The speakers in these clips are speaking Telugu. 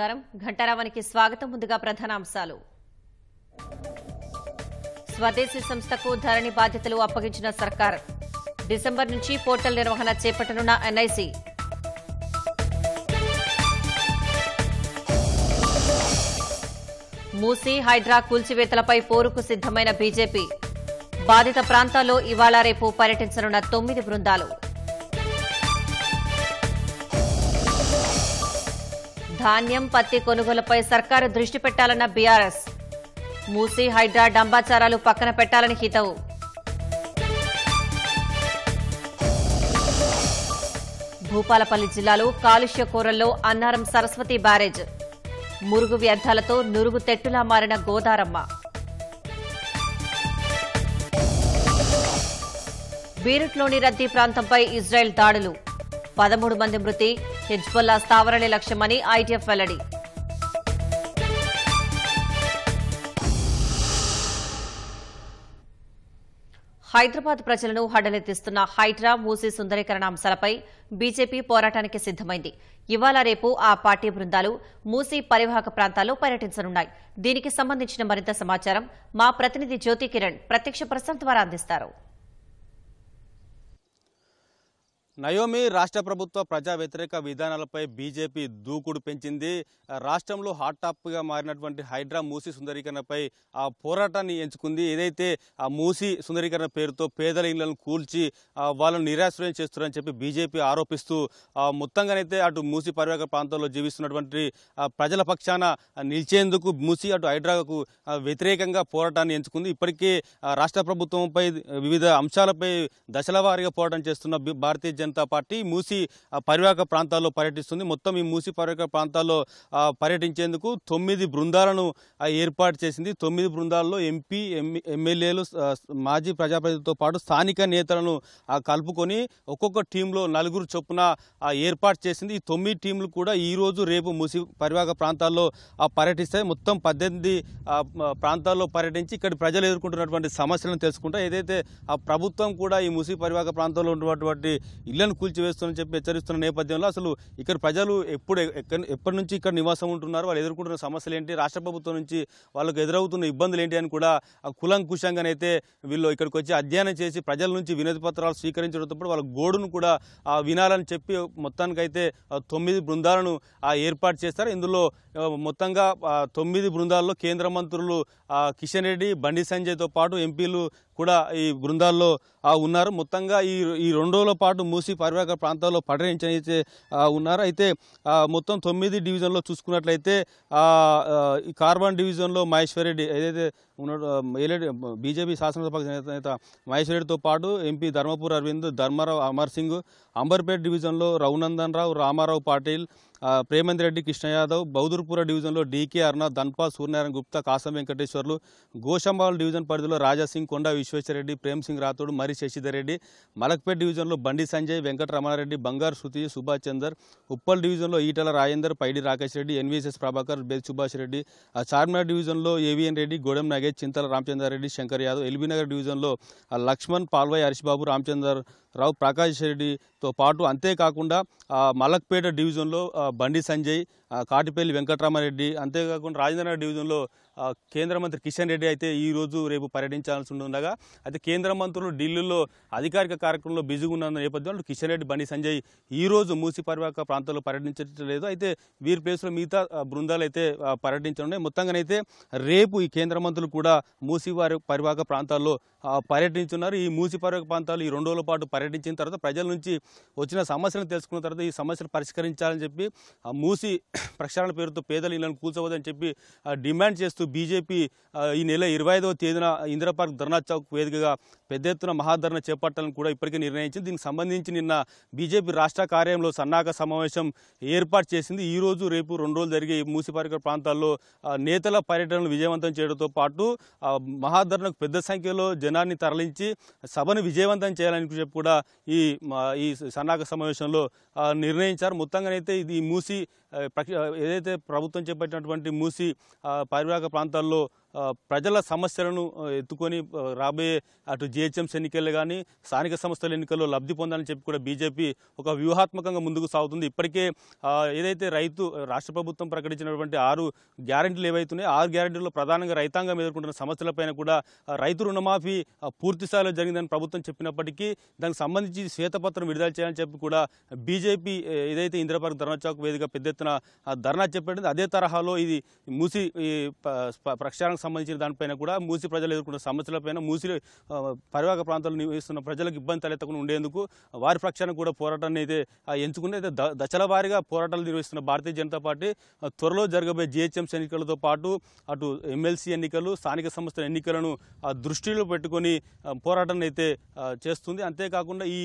నమస్కారం ఘంటారావానికి స్వాగతం ముందుగా అంశాలు స్వదేశీ సంస్థకు ధరణి బాధ్యతలు అప్పగించిన సర్కార్ డిసెంబర్ నుంచి పోర్టల్ నిర్వహణ చేపట్టనున్న ఎన్ఐసి మూసి హైడ్రా కూల్చివేతలపై పోరుకు సిద్దమైన బీజేపీ బాధిత ప్రాంతాల్లో ఇవాళ రేపు పర్యటించనున్న తొమ్మిది బృందాలు ధాన్యం పత్తి కొనుగోలుపై సర్కారు దృష్టి పెట్టాలన్న బీఆర్ఎస్ మూసీ హైడ్రా డంబాచారాలు పక్కన పెట్టాలని హితవు భూపాలపల్లి జిల్లాలో కాలుష్య కూరల్లో అన్నారం సరస్వతి బ్యారేజ్ మురుగు వ్యర్థాలతో నురుగు తెట్టులా మారిన గోదారమ్మ బీరుట్లోని రద్దీ ప్రాంతంపై ఇజ్రాయెల్ దాడులు పదమూడు మంది మృతి హిజ్బుల్లా స్థావరణే లక్ష్యమని ఐటీఎఫ్ వెల్లడి హైదరాబాద్ ప్రజలను హడలెత్తిస్తున్న హైడ్రా మూసీ సుందరీకరణ అంశాలపై బీజేపీ పోరాటానికి సిద్దమైంది ఇవాళ రేపు ఆ పార్టీ బృందాలు మూసీ పరివాహక ప్రాంతాల్లో పర్యటించనున్నాయి దీనికి సంబంధించిన మరింత సమాచారం మా ప్రతినిధి జ్యోతి కిరణ్ ప్రత్యక్ష ప్రశ్న ద్వారా అందిస్తారు నయోమి రాష్ట్ర ప్రభుత్వ ప్రజా వ్యతిరేక విధానాలపై బీజేపీ దూకుడు పెంచింది రాష్ట్రంలో హాట్ టాప్గా మారినటువంటి హైడ్రా మూసీ సుందరీకరణపై ఆ పోరాటాన్ని ఎంచుకుంది ఏదైతే ఆ మూసీ సుందరీకరణ పేరుతో పేదల ఇళ్లను కూల్చి వాళ్ళను నిరాశ్రయం చేస్తున్నారని చెప్పి బీజేపీ ఆరోపిస్తూ మొత్తంగానైతే అటు మూసీ పరివాహక ప్రాంతాల్లో జీవిస్తున్నటువంటి ప్రజల పక్షాన నిలిచేందుకు మూసీ అటు హైడ్రాకు వ్యతిరేకంగా పోరాటాన్ని ఎంచుకుంది ఇప్పటికే రాష్ట్ర ప్రభుత్వంపై వివిధ అంశాలపై దశలవారీగా పోరాటం చేస్తున్న భారతీయ జనతా పార్టీ మూసి పరివాహక ప్రాంతాల్లో పర్యటిస్తుంది మొత్తం ఈ మూసి పరివాహక ప్రాంతాల్లో పర్యటించేందుకు తొమ్మిది బృందాలను ఏర్పాటు చేసింది తొమ్మిది బృందాల్లో ఎంపీ ఎమ్మెల్యేలు మాజీ ప్రజాప్రతినిధులతో పాటు స్థానిక నేతలను కలుపుకొని ఒక్కొక్క టీంలో నలుగురు చొప్పున ఏర్పాటు చేసింది ఈ తొమ్మిది టీంలు కూడా ఈరోజు రేపు మూసి పరివాహక ప్రాంతాల్లో పర్యటిస్తాయి మొత్తం పద్దెనిమిది ప్రాంతాల్లో పర్యటించి ఇక్కడ ప్రజలు ఎదుర్కొంటున్నటువంటి సమస్యలను తెలుసుకుంటా ఏదైతే ఆ ప్రభుత్వం కూడా ఈ ముసి పరివాహక ప్రాంతంలో ఉన్నటువంటి ఇళ్లను కూల్చివేస్తుందని చెప్పి హెచ్చరిస్తున్న నేపథ్యంలో అసలు ఇక్కడ ప్రజలు ఎప్పుడు ఎప్పటి నుంచి ఇక్కడ నివాసం ఉంటున్నారు వాళ్ళు ఎదుర్కొంటున్న సమస్యలు ఏంటి రాష్ట్ర ప్రభుత్వం నుంచి వాళ్ళకు ఎదురవుతున్న ఇబ్బందులు ఏంటి అని కూడా కులంకుశంగానైతే వీళ్ళు ఇక్కడికి వచ్చి అధ్యయనం చేసి ప్రజల నుంచి వినతి పత్రాలు స్వీకరించడంతో పాటు వాళ్ళ గోడును కూడా వినాలని చెప్పి మొత్తానికైతే తొమ్మిది బృందాలను ఏర్పాటు చేస్తారు ఇందులో మొత్తంగా తొమ్మిది బృందాల్లో కేంద్ర మంత్రులు కిషన్ రెడ్డి బండి సంజయ్తో పాటు ఎంపీలు కూడా ఈ బృందాల్లో ఉన్నారు మొత్తంగా ఈ ఈ రెండు రోజుల పాటు మూసి పరివాహక ప్రాంతాల్లో పర్యటించని అయితే ఉన్నారు అయితే మొత్తం తొమ్మిది డివిజన్లో చూసుకున్నట్లయితే ఈ కార్బన్ డివిజన్లో మహేశ్వరి రెడ్డి ఏదైతే ఉన్నాడు బీజేపీ శాసనసభ నేత మహేశ్వర్ రెడ్డితో పాటు ఎంపీ ధర్మపూర్ అరవింద్ ధర్మారావు అమర్ సింగ్ అంబర్పేట్ డివిజన్లో రఘునందన్ రావు రామారావు పాటిల్ ప్రేమంద్ర రెడ్డి కృష్ణ యాదవ్ బౌదూర్పుర డివిజన్లో డీకే అరుణ దన్పా సూర్యనారాయణ గుప్తా కాసం వెంకటేశ్వర్లు గోషంబాల్ డివిజన్ పరిధిలో రాజాసింగ్ కొండా విశ్వేశ్వరరెడ్డి ప్రేమ్సింగ్ సింగ్ రాథోడ్ మరి శశిధర్ రెడ్డి మలక్పేట డివిజన్లో బండి సంజయ్ వెంకటరమణారెడ్డి బంగారు శృతి సుభాష్ చందర్ ఉప్పల్ డివిజన్లో ఈటల రాజేందర్ పైడి రాకేష్ రెడ్డి ఎన్వీఎస్ఎస్ ప్రభాకర్ బెల్ సుభాష్ రెడ్డి చార్మినార్ డివిజన్లో ఏవిఎన్ రెడ్డి గోడెం నాగేష్ చింతల రామచంద్రారెడ్డి శంకర్ యాదవ్ ఎల్బీనగర్ డివిజన్లో లక్ష్మణ్ పాల్వాయ్ హరిష్బాబు రామచందర్ రావు ప్రకాష్ రెడ్డితో పాటు అంతేకాకుండా మలక్పేట డివిజన్లో బండి సంజయ్ కాటిపల్లి వెంకటరామారెడ్డి అంతేకాకుండా రాజేంద్రనగర్ డివిజన్లో కేంద్ర మంత్రి కిషన్ రెడ్డి అయితే ఈరోజు రేపు పర్యటించాల్సి ఉండగా అయితే కేంద్ర మంత్రులు ఢిల్లీలో అధికారిక కార్యక్రమంలో బిజీగా ఉన్న నేపథ్యంలో కిషన్ రెడ్డి బండి సంజయ్ రోజు మూసి పరివాహక ప్రాంతాల్లో పర్యటించలేదు అయితే వీరి ప్లేస్లో మిగతా బృందాలు అయితే పర్యటించనున్నాయి మొత్తంగానైతే రేపు ఈ కేంద్ర మంత్రులు కూడా మూసి పరివాహక ప్రాంతాల్లో పర్యటించున్నారు ఈ మూసి ప్రాంతాలు ఈ రెండు రోజుల పాటు పర్యటించిన తర్వాత ప్రజల నుంచి వచ్చిన సమస్యలను తెలుసుకున్న తర్వాత ఈ సమస్యలు పరిష్కరించాలని చెప్పి మూసి ప్రక్షాళన పేరుతో పేదలు ఇళ్లను కూల్చవద్దని చెప్పి డిమాండ్ చేస్తూ బీజేపీ ఈ నెల ఇరవై ఐదవ తేదీన ఇందిరాపార్క్ ధర్నా చౌక్ వేదికగా పెద్ద ఎత్తున మహాధరణ చేపట్టాలని కూడా ఇప్పటికే నిర్ణయించింది దీనికి సంబంధించి నిన్న బీజేపీ రాష్ట్ర కార్యాలయంలో సన్నాహక సమావేశం ఏర్పాటు చేసింది ఈ రోజు రేపు రెండు రోజులు జరిగే మూసిపారిక ప్రాంతాల్లో నేతల పర్యటనలు విజయవంతం చేయడంతో పాటు మహాధరణకు పెద్ద సంఖ్యలో జనాన్ని తరలించి సభను విజయవంతం చేయాలని చెప్పి కూడా ఈ ఈ సన్నాహక సమావేశంలో నిర్ణయించారు మొత్తంగానైతే ఇది మూసి ఏదైతే ప్రభుత్వం చేపట్టినటువంటి మూసి పరివాహక ప్రాంతాల్లో ప్రజల సమస్యలను ఎత్తుకొని రాబోయే అటు జిహెచ్ఎంసీ ఎన్నికల్లో కానీ స్థానిక సంస్థల ఎన్నికల్లో లబ్ధి పొందాలని చెప్పి కూడా బీజేపీ ఒక వ్యూహాత్మకంగా ముందుకు సాగుతుంది ఇప్పటికే ఏదైతే రైతు రాష్ట్ర ప్రభుత్వం ప్రకటించినటువంటి ఆరు గ్యారంటీలు ఏవైతున్నాయో ఆరు గ్యారంటీలో ప్రధానంగా రైతాంగం ఎదుర్కొంటున్న సమస్యలపైన కూడా రైతు రుణమాఫీ పూర్తి స్థాయిలో జరిగిందని ప్రభుత్వం చెప్పినప్పటికీ దానికి సంబంధించి శ్వేతపత్రం విడుదల చేయాలని చెప్పి కూడా బీజేపీ ఏదైతే ఇందిరాపార్క్ ధర్నా చౌక్ వేదిక పెద్ద ఎత్తున ధర్నా చెప్పేటది అదే తరహాలో ఇది మూసి ప్రక్షాళన ప్రాంతాలకు సంబంధించిన దానిపైన కూడా మూసి ప్రజలు ఎదుర్కొన్న సమస్యలపైన మూసి పరివాహక ప్రాంతాలు నివసిస్తున్న ప్రజలకు ఇబ్బంది తలెత్తకుండా ఉండేందుకు వారి పక్షాన కూడా పోరాటాన్ని అయితే ఎంచుకుని అయితే దశల వారీగా పోరాటాలు నిర్వహిస్తున్న భారతీయ జనతా పార్టీ త్వరలో జరగబోయే జిహెచ్ఎంసీ ఎన్నికలతో పాటు అటు ఎమ్మెల్సీ ఎన్నికలు స్థానిక సంస్థల ఎన్నికలను దృష్టిలో పెట్టుకొని పోరాటాన్ని అయితే చేస్తుంది అంతేకాకుండా ఈ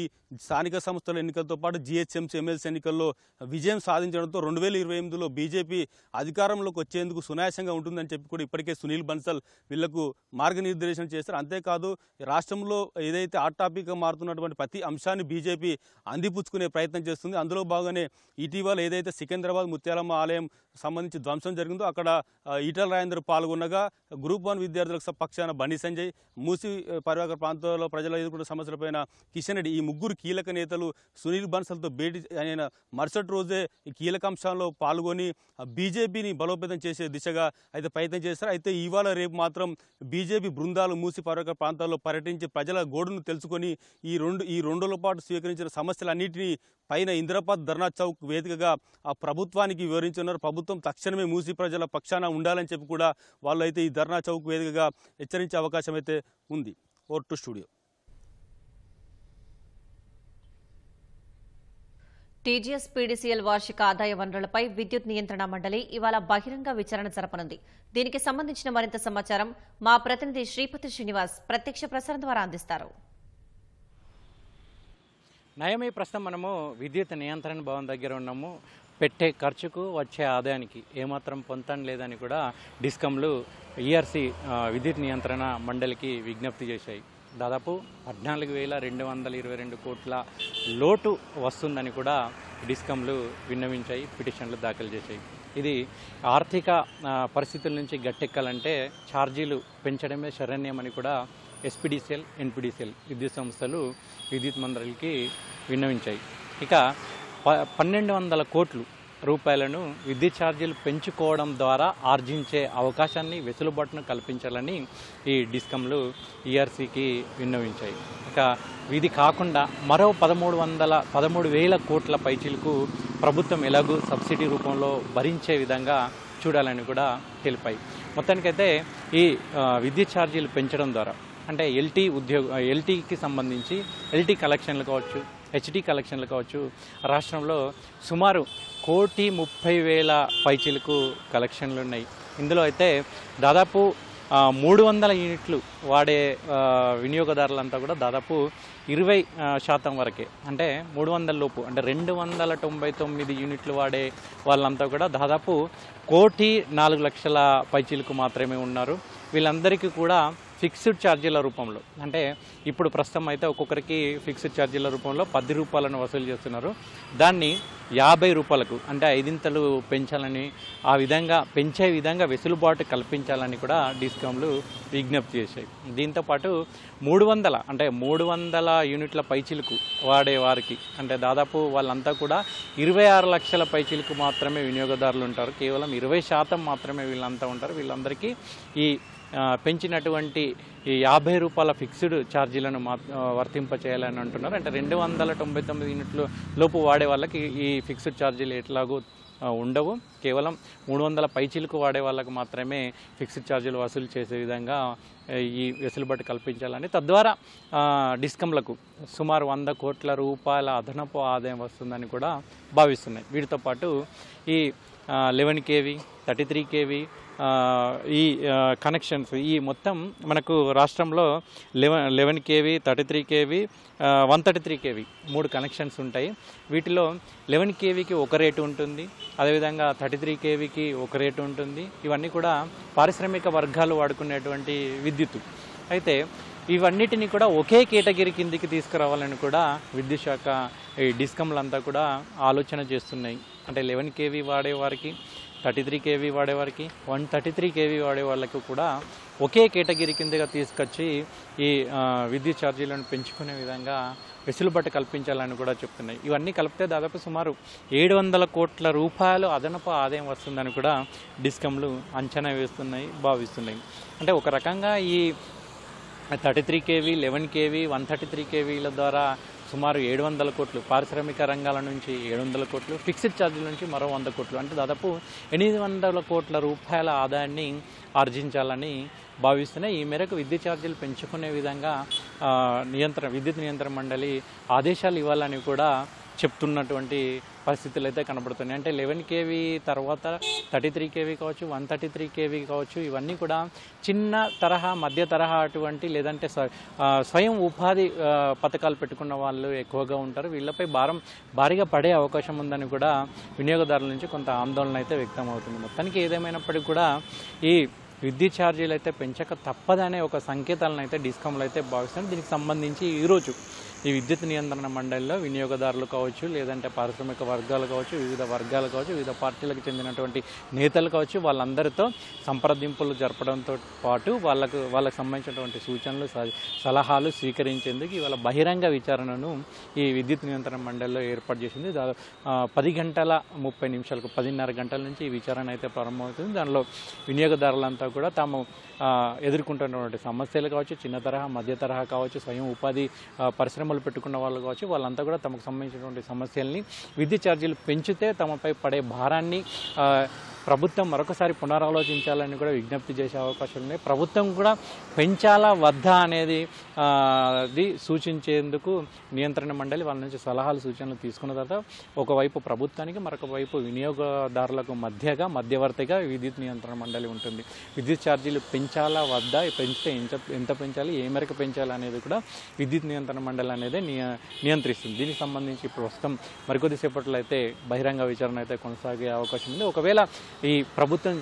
స్థానిక సంస్థల ఎన్నికలతో పాటు జిహెచ్ఎంసీ ఎమ్మెల్సీ ఎన్నికల్లో విజయం సాధించడంతో రెండు వేల ఇరవై ఎనిమిదిలో బీజేపీ అధికారంలోకి వచ్చేందుకు సునాయాసంగా ఉంటుందని చెప్పి కూడా ఇప్పటికే సునీల్ సునీల్ బన్సల్ వీళ్లకు మార్గనిర్దేశం చేస్తారు అంతేకాదు రాష్ట్రంలో ఏదైతే హాట్ టాపిక్గా మారుతున్నటువంటి ప్రతి అంశాన్ని బీజేపీ అందిపుచ్చుకునే ప్రయత్నం చేస్తుంది అందులో భాగంగానే ఇటీవల ఏదైతే సికింద్రాబాద్ ముత్యాలమ్మ ఆలయం సంబంధించి ధ్వంసం జరిగిందో అక్కడ ఈటల రాజేందర్ పాల్గొనగా గ్రూప్ వన్ విద్యార్థులకు పక్షాన బండి సంజయ్ మూసి పరివాహక ప్రాంతాల్లో ప్రజలు ఎదుర్కొన్న సమస్యలపైన కిషన్ రెడ్డి ఈ ముగ్గురు కీలక నేతలు సునీల్ బన్సల్తో భేటీ ఆయన మరుసటి రోజే కీలక అంశాల్లో పాల్గొని బీజేపీని బలోపేతం చేసే దిశగా అయితే ప్రయత్నం చేస్తారు అయితే ఈ ఇవాళ రేపు మాత్రం బీజేపీ బృందాలు మూసి పర్వక ప్రాంతాల్లో పర్యటించి ప్రజల గోడును తెలుసుకొని ఈ రెండు ఈ రెండుల పాటు స్వీకరించిన సమస్యలన్నింటినీ పైన ఇంద్రపాద్ ధర్నా చౌక్ వేదికగా ఆ ప్రభుత్వానికి వివరించున్నారు ప్రభుత్వం తక్షణమే మూసి ప్రజల పక్షాన ఉండాలని చెప్పి కూడా వాళ్ళు అయితే ఈ ధర్నా చౌక్ వేదికగా హెచ్చరించే అవకాశం అయితే ఉంది over to studio TGS PDCL వార్షిక ఆదాయ వనరులపై విద్యుత్ నియంత్రణ మండలి ఇవాళ బహిరంగ విచారణ జరపనుంది దీనికి సంబంధించిన మరింత సమాచారం మా ప్రతినిధి శ్రీపతి శ్రీనివాస్ ప్రత్యక్ష ప్రసారం ద్వారా అందిస్తారు నయమే ప్రస్తుతం మనము విద్యుత్ నియంత్రణ భవన్ దగ్గర ఉన్నాము పెట్టే ఖర్చుకు వచ్చే ఆదాయానికి ఏమాత్రం పొందడం లేదని కూడా డిస్కంలు ఈఆర్సీ విద్యుత్ నియంత్రణ మండలికి విజ్ఞప్తి చేశాయి దాదాపు పద్నాలుగు వేల రెండు వందల ఇరవై రెండు కోట్ల లోటు వస్తుందని కూడా డిస్కమ్లు విన్నవించాయి పిటిషన్లు దాఖలు చేశాయి ఇది ఆర్థిక పరిస్థితుల నుంచి గట్టెక్కాలంటే ఛార్జీలు పెంచడమే శరణ్యమని కూడా ఎస్పీడీసీఎల్ ఎన్పీడీసీఎల్ విద్యుత్ సంస్థలు విద్యుత్ మండలికి విన్నవించాయి ఇక పన్నెండు వందల కోట్లు రూపాయలను విద్యుత్ ఛార్జీలు పెంచుకోవడం ద్వారా ఆర్జించే అవకాశాన్ని వెసులుబాటును కల్పించాలని ఈ డిస్కంలు ఈఆర్సీకి విన్నవించాయి ఇక ఇది కాకుండా మరో పదమూడు వందల పదమూడు వేల కోట్ల పైచీలకు ప్రభుత్వం ఎలాగూ సబ్సిడీ రూపంలో భరించే విధంగా చూడాలని కూడా తెలిపాయి మొత్తానికైతే ఈ విద్యుత్ ఛార్జీలు పెంచడం ద్వారా అంటే ఎల్టీ ఉద్యోగ ఎల్టీకి సంబంధించి ఎల్టీ కలెక్షన్లు కావచ్చు హెచ్డి కలెక్షన్లు కావచ్చు రాష్ట్రంలో సుమారు కోటి ముప్పై వేల పైచీలకు కలెక్షన్లు ఉన్నాయి ఇందులో అయితే దాదాపు మూడు వందల యూనిట్లు వాడే వినియోగదారులంతా కూడా దాదాపు ఇరవై శాతం వరకే అంటే మూడు వందల లోపు అంటే రెండు వందల తొంభై తొమ్మిది యూనిట్లు వాడే వాళ్ళంతా కూడా దాదాపు కోటి నాలుగు లక్షల పైచీలకు మాత్రమే ఉన్నారు వీళ్ళందరికీ కూడా ఫిక్స్డ్ ఛార్జీల రూపంలో అంటే ఇప్పుడు ప్రస్తుతం అయితే ఒక్కొక్కరికి ఫిక్స్డ్ ఛార్జీల రూపంలో పది రూపాయలను వసూలు చేస్తున్నారు దాన్ని యాభై రూపాయలకు అంటే ఐదింతలు పెంచాలని ఆ విధంగా పెంచే విధంగా వెసులుబాటు కల్పించాలని కూడా డిస్కౌంట్లు విజ్ఞప్తి చేశాయి దీంతోపాటు మూడు వందల అంటే మూడు వందల యూనిట్ల పైచిలుకు వాడే వారికి అంటే దాదాపు వాళ్ళంతా కూడా ఇరవై ఆరు లక్షల పైచిలుకు మాత్రమే వినియోగదారులు ఉంటారు కేవలం ఇరవై శాతం మాత్రమే వీళ్ళంతా ఉంటారు వీళ్ళందరికీ ఈ పెంచినటువంటి ఈ యాభై రూపాయల ఫిక్స్డ్ ఛార్జీలను మా వర్తింపచేయాలని అంటున్నారు అంటే రెండు వందల తొంభై తొమ్మిది యూనిట్లు లోపు వాడే వాళ్ళకి ఈ ఫిక్స్డ్ ఛార్జీలు ఎట్లాగో ఉండవు కేవలం మూడు వందల పైచీలకు వాడే వాళ్ళకు మాత్రమే ఫిక్స్డ్ ఛార్జీలు వసూలు చేసే విధంగా ఈ వెసులుబాటు కల్పించాలని తద్వారా డిస్కంలకు సుమారు వంద కోట్ల రూపాయల అదనపు ఆదాయం వస్తుందని కూడా భావిస్తున్నాయి వీటితో పాటు ఈ eleven KV thirty three KV ఈ కనెక్షన్స్ ఈ మొత్తం మనకు రాష్ట్రంలో eleven eleven KV thirty three KV one thirty three KV మూడు కనెక్షన్స్ ఉంటాయి వీటిలో లెవెన్ కేవీకి ఒక రేటు ఉంటుంది అదేవిధంగా థర్టీ త్రీ కేవీకి ఒక రేటు ఉంటుంది ఇవన్నీ కూడా పారిశ్రామిక వర్గాలు వాడుకునేటువంటి విద్యుత్ అయితే ఇవన్నిటిని కూడా ఒకే కేటగిరీ కిందికి తీసుకురావాలని కూడా విద్యుత్ శాఖ ఈ డిస్కమ్లంతా కూడా ఆలోచన చేస్తున్నాయి అంటే లెవెన్ కేవీ వాడే వారికి థర్టీ త్రీ కేవీ వాడేవారికి వన్ థర్టీ త్రీ కేవీ వాడే వాళ్ళకు కూడా ఒకే కేటగిరీ కిందగా తీసుకొచ్చి ఈ విద్యుత్ ఛార్జీలను పెంచుకునే విధంగా వెసులుబాటు కల్పించాలని కూడా చెప్తున్నాయి ఇవన్నీ కలిపితే దాదాపు సుమారు ఏడు వందల కోట్ల రూపాయలు అదనపు ఆదాయం వస్తుందని కూడా డిస్కమ్లు అంచనా వేస్తున్నాయి భావిస్తున్నాయి అంటే ఒక రకంగా ఈ thirty three KV eleven KV one thirty three కేవీల ద్వారా సుమారు ఏడు వందల కోట్లు పారిశ్రామిక రంగాల నుంచి ఏడు వందల కోట్లు ఫిక్స్డ్ ఛార్జీల నుంచి మరో వంద కోట్లు అంటే దాదాపు ఎనిమిది వందల కోట్ల రూపాయల ఆదాయాన్ని ఆర్జించాలని భావిస్తున్నాయి ఈ మేరకు విద్యుత్ ఛార్జీలు పెంచుకునే విధంగా నియంత్రణ విద్యుత్ నియంత్రణ మండలి ఆదేశాలు ఇవ్వాలని కూడా చెప్తున్నటువంటి పరిస్థితులు అయితే కనబడుతున్నాయి అంటే లెవెన్ కేవీ తర్వాత థర్టీ త్రీ కేవీ కావచ్చు వన్ థర్టీ త్రీ కేవీ కావచ్చు ఇవన్నీ కూడా చిన్న తరహా మధ్య తరహా అటువంటి లేదంటే స్వయం ఉపాధి పథకాలు పెట్టుకున్న వాళ్ళు ఎక్కువగా ఉంటారు వీళ్ళపై భారం భారీగా పడే అవకాశం ఉందని కూడా వినియోగదారుల నుంచి కొంత ఆందోళన అయితే వ్యక్తమవుతుంది మొత్తానికి ఏదేమైనప్పటికీ కూడా ఈ విద్యుత్ ఛార్జీలు అయితే పెంచక తప్పదనే ఒక సంకేతాలను అయితే డిస్కౌంట్లు అయితే భావిస్తున్నాయి దీనికి సంబంధించి ఈరోజు ఈ విద్యుత్ నియంత్రణ మండలిలో వినియోగదారులు కావచ్చు లేదంటే పారిశ్రామిక వర్గాలు కావచ్చు వివిధ వర్గాలు కావచ్చు వివిధ పార్టీలకు చెందినటువంటి నేతలు కావచ్చు వాళ్ళందరితో సంప్రదింపులు జరపడంతో పాటు వాళ్ళకు వాళ్ళకు సంబంధించినటువంటి సూచనలు సలహాలు స్వీకరించేందుకు ఇవాళ బహిరంగ విచారణను ఈ విద్యుత్ నియంత్రణ మండలిలో ఏర్పాటు చేసింది దాదాపు పది గంటల ముప్పై నిమిషాలకు పదిన్నర గంటల నుంచి ఈ విచారణ అయితే ప్రారంభమవుతుంది దానిలో వినియోగదారులంతా కూడా తాము ఎదుర్కొంటున్నటువంటి సమస్యలు కావచ్చు చిన్న తరహా మధ్య తరహా కావచ్చు స్వయం ఉపాధి పరిశ్రమ అమలు పెట్టుకున్న వాళ్ళు కావచ్చు వాళ్ళంతా కూడా తమకు సంబంధించినటువంటి సమస్యల్ని విద్యుత్ ఛార్జీలు పెంచితే తమపై పడే భారాన్ని ప్రభుత్వం మరొకసారి పునరాలోచించాలని కూడా విజ్ఞప్తి చేసే అవకాశం ఉన్నాయి ప్రభుత్వం కూడా పెంచాలా వద్దా అనేది సూచించేందుకు నియంత్రణ మండలి వాళ్ళ నుంచి సలహాలు సూచనలు తీసుకున్న తర్వాత ఒకవైపు ప్రభుత్వానికి మరొక వైపు వినియోగదారులకు మధ్యగా మధ్యవర్తిగా విద్యుత్ నియంత్రణ మండలి ఉంటుంది విద్యుత్ ఛార్జీలు పెంచాలా వద్దా పెంచితే ఎంత ఎంత పెంచాలి ఏ మేరకు పెంచాలి అనేది కూడా విద్యుత్ నియంత్రణ మండలి అనేది నియంత్రిస్తుంది దీనికి సంబంధించి ప్రస్తుతం మరికొద్దిసేపట్లో అయితే బహిరంగ విచారణ అయితే కొనసాగే అవకాశం ఉంది ఒకవేళ ఈ ప్రభుత్వం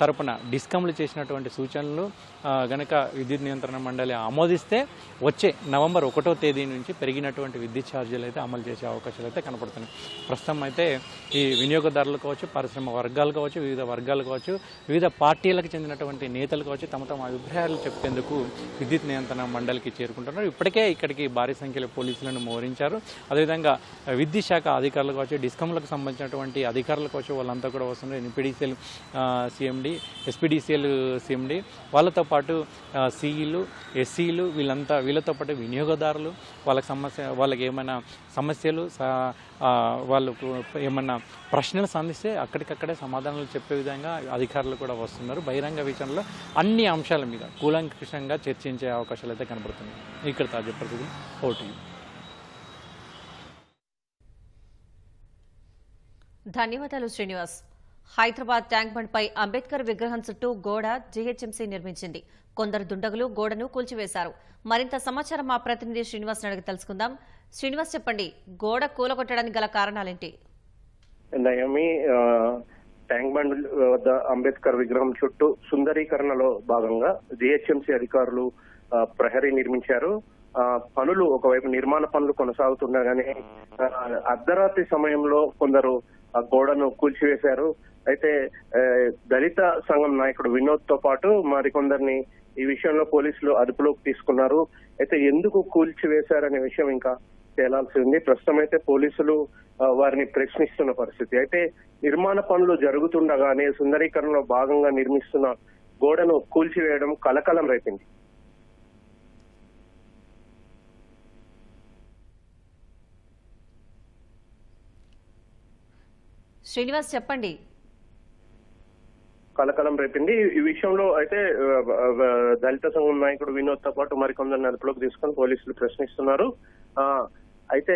తరపున డిస్కమ్లు చేసినటువంటి సూచనలు గనక విద్యుత్ నియంత్రణ మండలి ఆమోదిస్తే వచ్చే నవంబర్ ఒకటో తేదీ నుంచి పెరిగినటువంటి విద్యుత్ ఛార్జీలు అయితే అమలు చేసే అవకాశాలు అయితే కనపడుతున్నాయి ప్రస్తుతం అయితే ఈ వినియోగదారులు కావచ్చు పరిశ్రమ వర్గాలు కావచ్చు వివిధ వర్గాలు కావచ్చు వివిధ పార్టీలకు చెందినటువంటి నేతలు కావచ్చు తమ తమ అభిప్రాయాలు చెప్పేందుకు విద్యుత్ నియంత్రణ మండలికి చేరుకుంటున్నారు ఇప్పటికే ఇక్కడికి భారీ సంఖ్యలో పోలీసులను మోహరించారు అదేవిధంగా విద్యుత్ శాఖ అధికారులు కావచ్చు డిస్కమ్లకు సంబంధించినటువంటి అధికారులు కావచ్చు వాళ్ళంతా కూడా వస్తున్నారు ఎంపీడీసీఎల్ సీఎండి ఎస్పీడీసీఎల్ సీఎండి వాళ్ళతో పాటు సీఈలు ఎస్సీలు వీళ్ళంతా వీళ్ళతో పాటు వినియోగదారులు వాళ్ళకి సమస్య వాళ్ళకి ఏమైనా సమస్యలు వాళ్ళకు ఏమన్నా ప్రశ్నలు సంధిస్తే అక్కడికక్కడే సమాధానాలు చెప్పే విధంగా అధికారులు కూడా వస్తున్నారు బహిరంగ విషయంలో అన్ని అంశాల మీద కూలంకృషంగా చర్చించే అవకాశాలు అయితే కనబడుతున్నాయి ఇక్కడ తాజా ప్రతిదిన ఓటీ ధన్యవాదాలు శ్రీనివాస్ హైదరాబాద్ ట్యాంక్ బండ్ పై అంబేద్కర్ విగ్రహం చుట్టూ గోడ జీహెచ్ఎంసీ నిర్మించింది కొందరు దుండగులు గోడను కూల్చివేశారు మరింత సమాచారం మా ప్రతినిధి శ్రీనివాస్ అడిగి తెలుసుకుందాం శ్రీనివాస్ చెప్పండి గోడ కూలగొట్టడానికి గల కారణాలేంటి ట్యాంక్ బండ్ వద్ద అంబేద్కర్ విగ్రహం చుట్టూ సుందరీకరణలో భాగంగా జీహెచ్ఎంసీ అధికారులు ప్రహరీ నిర్మించారు పనులు ఒకవైపు నిర్మాణ పనులు కొనసాగుతుండగానే అర్ధరాత్రి సమయంలో కొందరు గోడను కూల్చివేశారు అయితే దళిత సంఘం నాయకుడు వినోద్ తో పాటు మరికొందరిని ఈ విషయంలో పోలీసులు అదుపులోకి తీసుకున్నారు అయితే ఎందుకు కూల్చివేశారనే విషయం ఇంకా తేలాల్సి ఉంది ప్రస్తుతం అయితే పోలీసులు వారిని ప్రశ్నిస్తున్న పరిస్థితి అయితే నిర్మాణ పనులు జరుగుతుండగానే సుందరీకరణలో భాగంగా నిర్మిస్తున్న గోడను కూల్చివేయడం కలకలం రేపింది శ్రీనివాస్ చెప్పండి కలకలం రేపింది ఈ విషయంలో అయితే దళిత సంఘం నాయకుడు వినోద్ తో పాటు మరికొందరు అదుపులోకి తీసుకొని పోలీసులు ప్రశ్నిస్తున్నారు అయితే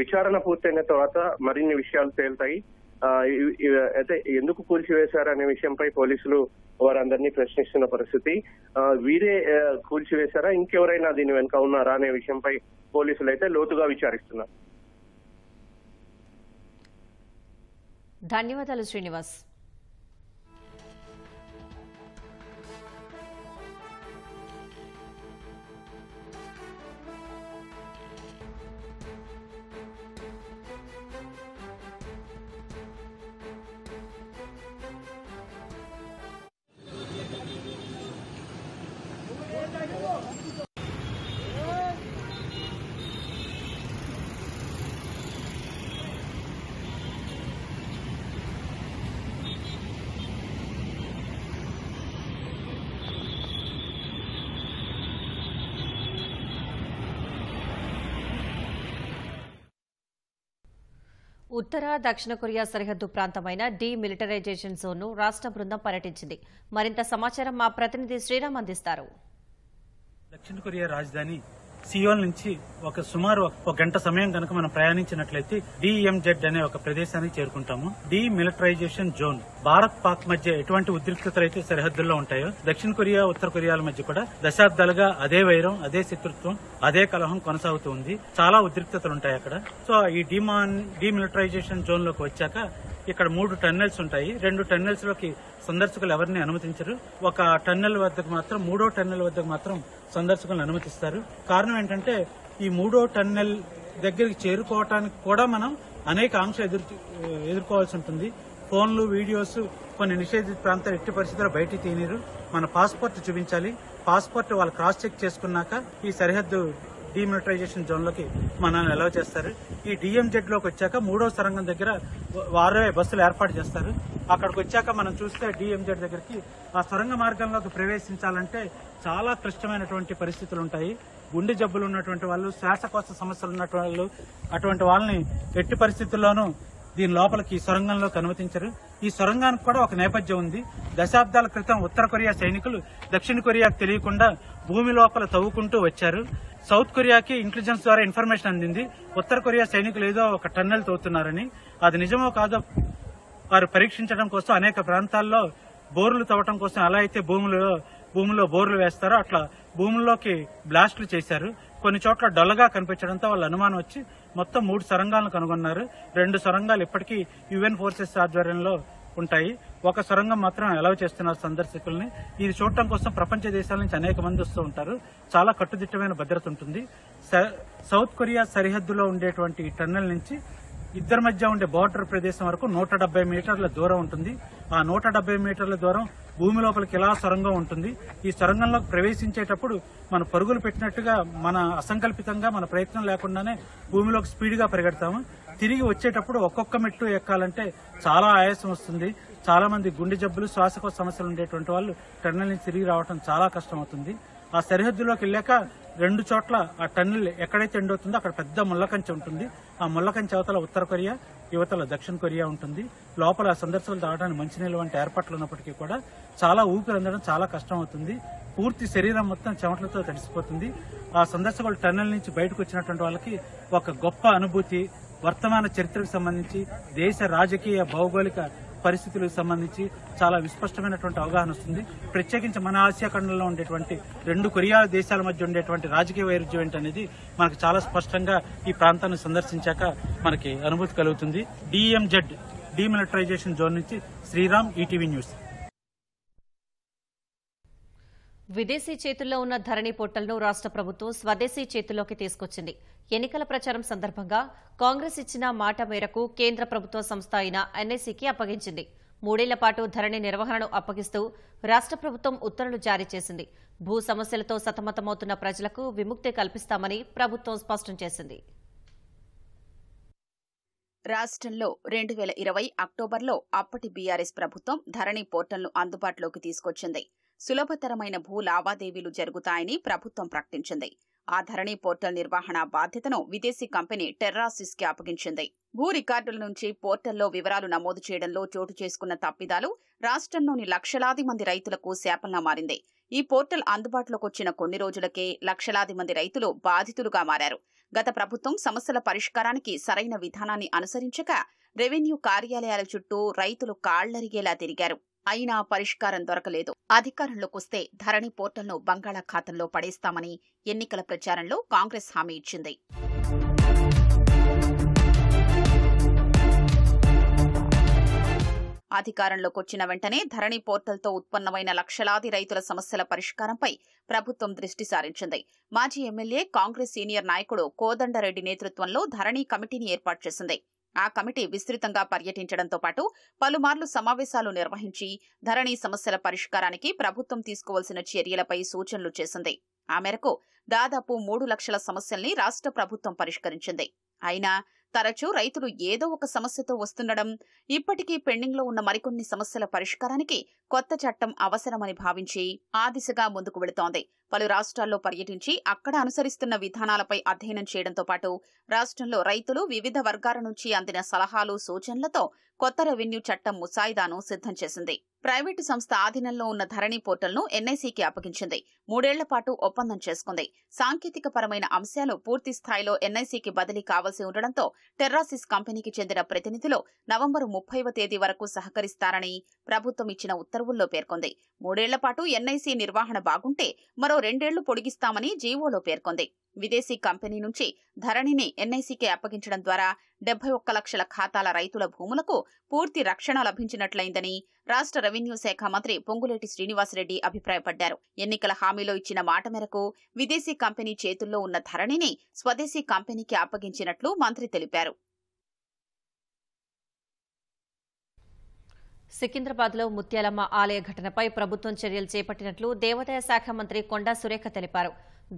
విచారణ పూర్తయిన తర్వాత మరిన్ని విషయాలు తేలుతాయి అయితే ఎందుకు అనే విషయంపై పోలీసులు వారందరినీ ప్రశ్నిస్తున్న పరిస్థితి వీరే కూల్చివేశారా ఇంకెవరైనా దీని వెనుక ఉన్నారా అనే విషయంపై పోలీసులు అయితే లోతుగా విచారిస్తున్నారు ధన్యవాదాలు శ్రీనివాస్ ఉత్తర దక్షిణ కొరియా సరిహద్దు ప్రాంతమైన డీ మిలిటరైజేషన్ ను రాష్ట్ర బృందం పర్యటించింది మరింత సమాచారం మా ప్రతినిధి శ్రీరామ్ అందిస్తారు దక్షిణ కొరియా రాజధాని సియోల్ నుంచి ఒక సుమారు ఒక గంట సమయం కనుక మనం ప్రయాణించినట్లయితే డిఎంజెడ్ అనే ఒక ప్రదేశానికి చేరుకుంటాము మిలిటరైజేషన్ జోన్ భారత్ పాక్ మధ్య ఎటువంటి ఉద్రిక్తతలు అయితే సరిహద్దుల్లో ఉంటాయో దక్షిణ కొరియా ఉత్తర కొరియాల మధ్య కూడా దశాబ్దాలుగా అదే వైరం అదే శత్రుత్వం అదే కలహం కొనసాగుతూ ఉంది చాలా ఉద్రిక్తతలు ఉంటాయి అక్కడ సో ఈ డిమాన్ డిమిలిటరైజేషన్ జోన్ లోకి వచ్చాక ఇక్కడ మూడు టన్నెల్స్ ఉంటాయి రెండు టన్నెల్స్ లోకి సందర్శకులు ఎవరిని అనుమతించరు ఒక టన్నెల్ వద్దకు మాత్రం మూడో టన్నెల్ వద్దకు మాత్రం సందర్శకులను అనుమతిస్తారు కారణం ఏంటంటే ఈ మూడో టన్నెల్ దగ్గరికి చేరుకోవటానికి కూడా మనం అనేక ఆంక్ష ఎదుర్కోవాల్సి ఉంటుంది ఫోన్లు వీడియోస్ కొన్ని నిషేధిత ప్రాంతాలు ఎట్టి పరిస్థితుల్లో బయటికి తీనిరు మన పాస్పోర్ట్ చూపించాలి పాస్పోర్ట్ వాళ్ళు క్రాస్ చెక్ చేసుకున్నాక ఈ సరిహద్దు డిమిలిటరైజేషన్ జోన్లోకి మనల్ని అలౌ చేస్తారు ఈ డిఎంజెడ్లోకి వచ్చాక మూడో సరంగం దగ్గర వారే బస్సులు ఏర్పాటు చేస్తారు అక్కడికి వచ్చాక మనం చూస్తే డిఎంజెడ్ దగ్గరికి ఆ సొరంగ మార్గంలోకి ప్రవేశించాలంటే చాలా క్లిష్టమైనటువంటి పరిస్థితులు ఉంటాయి గుండె జబ్బులు ఉన్నటువంటి వాళ్ళు శ్వాసకోశ సమస్యలు ఉన్నటువంటి వాళ్ళు అటువంటి వాళ్ళని ఎట్టి పరిస్థితుల్లోనూ దీని లోపలికి ఈ సొరంగంలోకి అనుమతించరు ఈ సొరంగానికి కూడా ఒక నేపథ్యం ఉంది దశాబ్దాల క్రితం ఉత్తర కొరియా సైనికులు దక్షిణ కొరియాకు తెలియకుండా భూమి లోపల తవ్వుకుంటూ వచ్చారు సౌత్ కొరియాకి ఇంటెలిజెన్స్ ద్వారా ఇన్ఫర్మేషన్ అందింది ఉత్తర కొరియా సైనికులు ఏదో ఒక టన్నెల్ తవ్వుతున్నారని అది నిజమో కాదో వారు పరీక్షించడం కోసం అనేక ప్రాంతాల్లో బోర్లు తవ్వటం కోసం ఎలా అయితే భూములు భూమిలో బోర్లు వేస్తారో అట్లా భూముల్లోకి బ్లాస్టులు చేశారు కొన్ని చోట్ల డల్గా కనిపించడంతో వాళ్ళ అనుమానం వచ్చి మొత్తం మూడు సొరంగాలను కనుగొన్నారు రెండు సొరంగాలు ఇప్పటికీ యుఎన్ ఫోర్సెస్ ఆధ్వర్యంలో ఉంటాయి ఒక సొరంగం మాత్రం అలౌ చేస్తున్నారు సందర్శకుల్ని ఇది చూడటం కోసం ప్రపంచ దేశాల నుంచి అనేక మంది వస్తూ ఉంటారు చాలా కట్టుదిట్టమైన భద్రత ఉంటుంది సౌత్ కొరియా సరిహద్దులో ఉండేటువంటి టన్నెల్ నుంచి ఇద్దరి మధ్య ఉండే బార్డర్ ప్రదేశం వరకు నూట మీటర్ల దూరం ఉంటుంది ఆ నూట మీటర్ల దూరం భూమి లోపలికి ఎలా సొరంగం ఉంటుంది ఈ సొరంగంలోకి ప్రవేశించేటప్పుడు మన పరుగులు పెట్టినట్టుగా మన అసంకల్పితంగా మన ప్రయత్నం లేకుండానే భూమిలోకి స్పీడ్గా పరిగెడతాము తిరిగి వచ్చేటప్పుడు ఒక్కొక్క మెట్టు ఎక్కాలంటే చాలా ఆయాసం వస్తుంది చాలా మంది గుండె జబ్బులు శ్వాసకోశ సమస్యలు ఉండేటువంటి వాళ్ళు టన్నెల్ నుంచి తిరిగి రావడం చాలా కష్టం అవుతుంది ఆ సరిహద్దులోకి వెళ్ళాక రెండు చోట్ల ఆ టన్నెల్ ఎక్కడైతే ఎండ్ అవుతుందో అక్కడ పెద్ద ముళ్ళకంచె ఉంటుంది ఆ ముళ్ళకంచె అవతల ఉత్తర కొరియా యువతల దక్షిణ కొరియా ఉంటుంది లోపల సందర్శకులు దాటడానికి మంచినీళ్ళు వంటి ఏర్పాట్లు ఉన్నప్పటికీ కూడా చాలా ఊపిరి అందడం చాలా కష్టం అవుతుంది పూర్తి శరీరం మొత్తం చెమటలతో తడిసిపోతుంది ఆ సందర్శకులు టన్నెల్ నుంచి బయటకు వచ్చినటువంటి వాళ్ళకి ఒక గొప్ప అనుభూతి వర్తమాన చరిత్రకు సంబంధించి దేశ రాజకీయ భౌగోళిక పరిస్థితులకు సంబంధించి చాలా విస్పష్టమైనటువంటి అవగాహన వస్తుంది ప్రత్యేకించి మన ఆసియా ఖండంలో ఉండేటువంటి రెండు కొరియా దేశాల మధ్య ఉండేటువంటి రాజకీయ వైరుధ్యం ఏంటనేది మనకు చాలా స్పష్టంగా ఈ ప్రాంతాన్ని సందర్శించాక మనకి అనుభూతి కలుగుతుంది డిఎంజెడ్ డిమిలిటరైజేషన్ జోన్ నుంచి శ్రీరామ్ ఈటీవీ e న్యూస్ విదేశీ చేతుల్లో ఉన్న ధరణి పోర్టల్ను రాష్ట్ర ప్రభుత్వం స్వదేశీ చేతుల్లోకి తీసుకొచ్చింది ఎన్నికల ప్రచారం సందర్భంగా కాంగ్రెస్ ఇచ్చిన మాట మేరకు కేంద్ర ప్రభుత్వ సంస్థ అయిన ఎన్ఐసికి అప్పగించింది మూడేళ్ల పాటు ధరణి నిర్వహణను అప్పగిస్తూ రాష్ట్ర ప్రభుత్వం ఉత్తర్వులు జారీ చేసింది భూ సమస్యలతో సతమతమవుతున్న ప్రజలకు విముక్తి కల్పిస్తామని ప్రభుత్వం స్పష్టం చేసింది రాష్ట్రంలో రెండు వేల ఇరవై అక్టోబర్లో అప్పటి బీఆర్ఎస్ ప్రభుత్వం ధరణి పోర్టల్ను అందుబాటులోకి తీసుకొచ్చింది సులభతరమైన భూ లావాదేవీలు జరుగుతాయని ప్రభుత్వం ప్రకటించింది ఆ ధరణి పోర్టల్ నిర్వహణ బాధ్యతను విదేశీ కంపెనీ టెర్రాసిస్ కి అప్పగించింది భూ రికార్డుల నుంచి పోర్టల్లో వివరాలు నమోదు చేయడంలో చోటు చేసుకున్న తప్పిదాలు రాష్ట్రంలోని లక్షలాది మంది రైతులకు శాపంగా మారింది ఈ పోర్టల్ అందుబాటులోకి వచ్చిన కొన్ని రోజులకే లక్షలాది మంది రైతులు బాధితులుగా మారారు గత ప్రభుత్వం సమస్యల పరిష్కారానికి సరైన విధానాన్ని అనుసరించక రెవెన్యూ కార్యాలయాల చుట్టూ రైతులు కాళ్లరిగేలా తిరిగారు అయినా పరిష్కారం దొరకలేదు అధికారంలోకి వస్తే ధరణి పోర్టల్ను బంగాళాఖాతంలో పడేస్తామని ఎన్నికల ప్రచారంలో కాంగ్రెస్ హామీ ఇచ్చింది అధికారంలోకి వచ్చిన వెంటనే ధరణి పోర్టల్తో ఉత్పన్నమైన లక్షలాది రైతుల సమస్యల పరిష్కారంపై ప్రభుత్వం దృష్టి సారించింది మాజీ ఎమ్మెల్యే కాంగ్రెస్ సీనియర్ నాయకుడు కోదండరెడ్డి నేతృత్వంలో ధరణి కమిటీని ఏర్పాటు చేసింది ఆ కమిటీ విస్తృతంగా పర్యటించడంతో పాటు పలుమార్లు సమావేశాలు నిర్వహించి ధరణి సమస్యల పరిష్కారానికి ప్రభుత్వం తీసుకోవాల్సిన చర్యలపై సూచనలు చేసింది ఆ మేరకు దాదాపు మూడు లక్షల సమస్యల్ని రాష్ట్ర ప్రభుత్వం పరిష్కరించింది అయినా తరచూ రైతులు ఏదో ఒక సమస్యతో వస్తుండడం ఇప్పటికీ పెండింగ్లో ఉన్న మరికొన్ని సమస్యల పరిష్కారానికి కొత్త చట్టం అవసరమని భావించి ఆ దిశగా ముందుకు వెళుతోంది పలు రాష్ట్రాల్లో పర్యటించి అక్కడ అనుసరిస్తున్న విధానాలపై అధ్యయనం చేయడంతో పాటు రాష్ట్రంలో రైతులు వివిధ వర్గాల నుంచి అందిన సలహాలు సూచనలతో కొత్త రెవెన్యూ చట్టం ముసాయిదాను సిద్ధం చేసింది ప్రైవేటు సంస్థ ఆధీనంలో ఉన్న ధరణి పోర్టల్ను ఎన్ఐసికి అప్పగించింది మూడేళ్ల పాటు ఒప్పందం చేసుకుంది సాంకేతిక పరమైన అంశాలు పూర్తి స్థాయిలో ఎన్ఐసికి బదిలీ కావాల్సి ఉండడంతో టెర్రాసిస్ కంపెనీకి చెందిన ప్రతినిధులు నవంబర్ ముప్పైవ తేదీ వరకు సహకరిస్తారని ప్రభుత్వం ఇచ్చిన ఉత్తర్వుల్లో పేర్కొంది మూడేళ్ల పాటు ఎన్ఐసి నిర్వహణ బాగుంటే మరో రెండేళ్లు పొడిగిస్తామని జీవోలో పేర్కొంది విదేశీ కంపెనీ నుంచి ధరణిని ఎన్ఐసీకే అప్పగించడం ద్వారా డెబ్బై ఒక్క లక్షల ఖాతాల రైతుల భూములకు పూర్తి రక్షణ లభించినట్లయిందని రాష్ట్ర రెవెన్యూ శాఖ మంత్రి పొంగులేటి శ్రీనివాసరెడ్డి అభిప్రాయపడ్డారు ఎన్నికల హామీలో ఇచ్చిన మాట మేరకు విదేశీ కంపెనీ చేతుల్లో ఉన్న ధరణిని స్వదేశీ కంపెనీకి అప్పగించినట్లు మంత్రి తెలిపారు సికింద్రాబాద్లో ముత్యాలమ్మ ఆలయ ఘటనపై ప్రభుత్వం చర్యలు చేపట్టినట్లు దేవాదాయ శాఖ మంత్రి కొండా సురేఖ తెలిపారు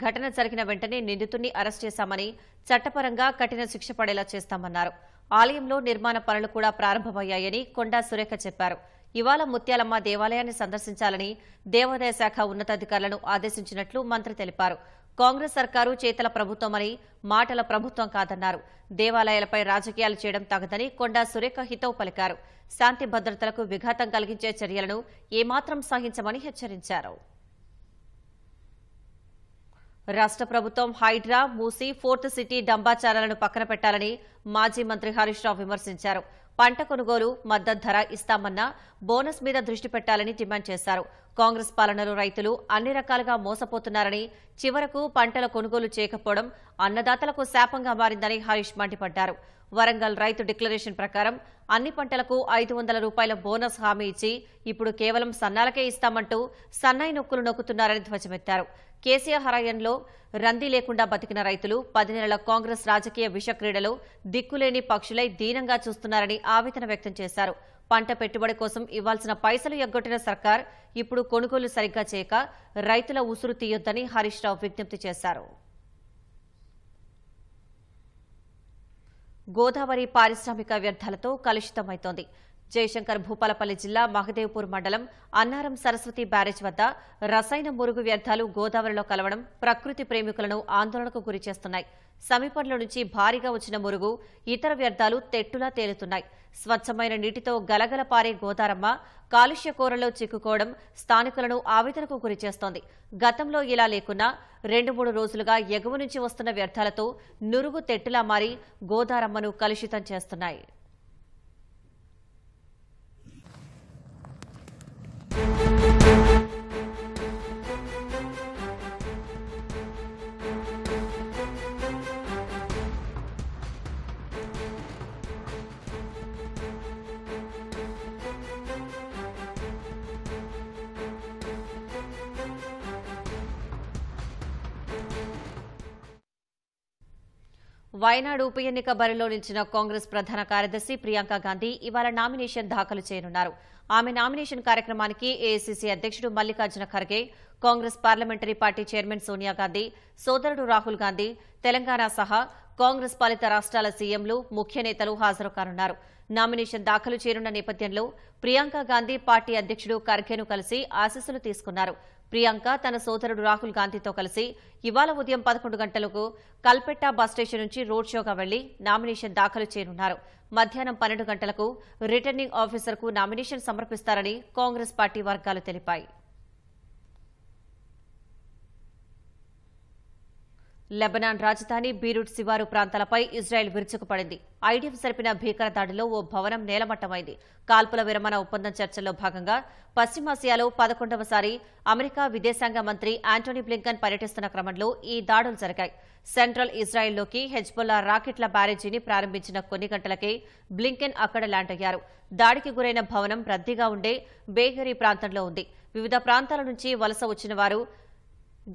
ఘటన జరిగిన వెంటనే నిందితుడిని అరెస్ట్ చేశామని చట్టపరంగా కఠిన శిక్ష పడేలా చేస్తామన్నారు ఆలయంలో నిర్మాణ పనులు కూడా ప్రారంభమయ్యాయని కొండా సురేఖ చెప్పారు ఇవాళ ముత్యాలమ్మ దేవాలయాన్ని సందర్శించాలని దేవాదాయ శాఖ ఉన్నతాధికారులను ఆదేశించినట్లు మంత్రి తెలిపారు కాంగ్రెస్ సర్కారు చేతల ప్రభుత్వమని మాటల ప్రభుత్వం కాదన్నారు దేవాలయాలపై రాజకీయాలు చేయడం తగదని కొండా సురేఖ హితవు పలికారు శాంతి భద్రతలకు విఘాతం కలిగించే చర్యలను ఏమాత్రం సహించమని హెచ్చరించారు రాష్ట్ర ప్రభుత్వం హైడ్రా మూసీ ఫోర్త్ సిటీ డంబాచారాలను పక్కన పెట్టాలని మాజీ మంత్రి హరీష్ రావు విమర్శించారు పంట కొనుగోలు మద్దతు ధర ఇస్తామన్న బోనస్ మీద దృష్టి పెట్టాలని డిమాండ్ చేశారు కాంగ్రెస్ పాలనలో రైతులు అన్ని రకాలుగా మోసపోతున్నారని చివరకు పంటల కొనుగోలు చేయకపోవడం అన్నదాతలకు శాపంగా మారిందని హరీష్ మండిపడ్డారు వరంగల్ రైతు డిక్లరేషన్ ప్రకారం అన్ని పంటలకు ఐదు వందల రూపాయల బోనస్ హామీ ఇచ్చి ఇప్పుడు కేవలం సన్నాలకే ఇస్తామంటూ సన్నాయి నొక్కులు నొక్కుతున్నారని ధ్వజమెత్తారు కేసీఆర్ హరాయంలో రందీ లేకుండా బతికిన రైతులు పది నెలల కాంగ్రెస్ రాజకీయ విషక్రీడలో దిక్కులేని పక్షులై దీనంగా చూస్తున్నారని ఆవేదన వ్యక్తం చేశారు పంట పెట్టుబడి కోసం ఇవ్వాల్సిన పైసలు ఎగ్గొట్టిన సర్కార్ ఇప్పుడు కొనుగోలు సరిగ్గా చేయక రైతుల ఉసురు తీయొద్దని హరీష్ రావు విజ్ఞప్తి చేశారు గోదావరి పారిశ్రామిక వ్యర్థాలతో కలుషితమైతోంది జయశంకర్ భూపాలపల్లి జిల్లా మహదేవ్పూర్ మండలం అన్నారం సరస్వతి బ్యారేజ్ వద్ద రసాయన మురుగు వ్యర్థాలు గోదావరిలో కలవడం ప్రకృతి ప్రేమికులను ఆందోళనకు గురిచేస్తున్నాయి సమీపంలో నుంచి భారీగా వచ్చిన మురుగు ఇతర వ్యర్థాలు తెట్టులా తేలుతున్నాయి స్వచ్ఛమైన నీటితో గలగల పారే గోదారమ్మ కాలుష్య కూరల్లో చిక్కుకోవడం స్థానికులను ఆవేదనకు గురిచేస్తోంది గతంలో ఇలా లేకున్నా రెండు మూడు రోజులుగా ఎగువ నుంచి వస్తున్న వ్యర్థాలతో నురుగు తెట్టులా మారి గోదారమ్మను కలుషితం చేస్తున్నాయి వయనాడు ఉప ఎన్నిక బరిలో నిలిచిన కాంగ్రెస్ ప్రధాన కార్యదర్శి ప్రియాంక గాంధీ ఇవాళ నామినేషన్ దాఖలు చేయనున్నారు ఆమె నామినేషన్ కార్యక్రమానికి ఏఐసీసీ అధ్యక్షుడు Mallikarjuna Kharge Congress parliamentary party chairman Sonia Gandhi సోదరుడు రాహుల్ గాంధీ తెలంగాణ సహా కాంగ్రెస్ పాలిత రాష్ట్రాల సీఎంలు ముఖ్య నేతలు హాజరు కానున్నారు నామినేషన్ దాఖలు చేరున్న నేపథ్యంలో ప్రియాంక గాంధీ పార్టీ అధ్యక్షుడు ఖర్గేను కలిసి ఆశీస్సులు తీసుకున్నారు ప్రియాంక తన సోదరుడు రాహుల్ గాంధీతో కలిసి ఇవాళ ఉదయం పదకొండు గంటలకు కల్పెట్టా స్టేషన్ నుంచి రోడ్ షోగా వెళ్లి నామినేషన్ దాఖలు చేయనున్నారు మధ్యాహ్నం పన్నెండు గంటలకు రిటర్నింగ్ ఆఫీసర్కు నామినేషన్ సమర్పిస్తారని కాంగ్రెస్ పార్టీ వర్గాలు తెలిపాయి లెబనాన్ రాజధాని బీరూట్ శివారు ప్రాంతాలపై ఇజ్రాయెల్ విరుచుకుపడింది ఐడిఎఫ్ జరిపిన భీకర దాడిలో ఓ భవనం నేలమట్టమైంది కాల్పుల విరమణ ఒప్పందం చర్చల్లో భాగంగా పశ్చిమాసియాలో పదకొండవసారి అమెరికా విదేశాంగ మంత్రి ఆంటోనీ బ్లింకన్ పర్యటిస్తున్న క్రమంలో ఈ దాడులు జరిగాయి సెంట్రల్ ఇజ్రాయెల్లోకి హెజ్బుల్లా రాకెట్ల బ్యారేజీని ప్రారంభించిన కొన్ని గంటలకే బ్లింకెన్ అక్కడ ల్యాండ్ అయ్యారు దాడికి గురైన భవనం రద్దీగా ఉండే బేహరీ ప్రాంతంలో ఉంది వివిధ ప్రాంతాల నుంచి వలస వచ్చిన వారు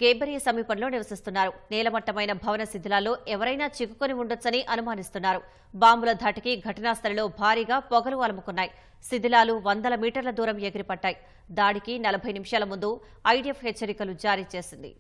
గేబరియ సమీపంలో నివసిస్తున్నారు నేలమట్టమైన భవన శిథిలాల్లో ఎవరైనా చిక్కుకొని ఉండొచ్చని అనుమానిస్తున్నారు బాంబుల ధాటికి ఘటనాస్థలిలో భారీగా పొగలు అలుముకున్నాయి శిథిలాలు వందల మీటర్ల దూరం ఎగిరిపడ్డాయి దాడికి నలభై నిమిషాల ముందు ఐడిఎఫ్ హెచ్చరికలు జారీ చేసింది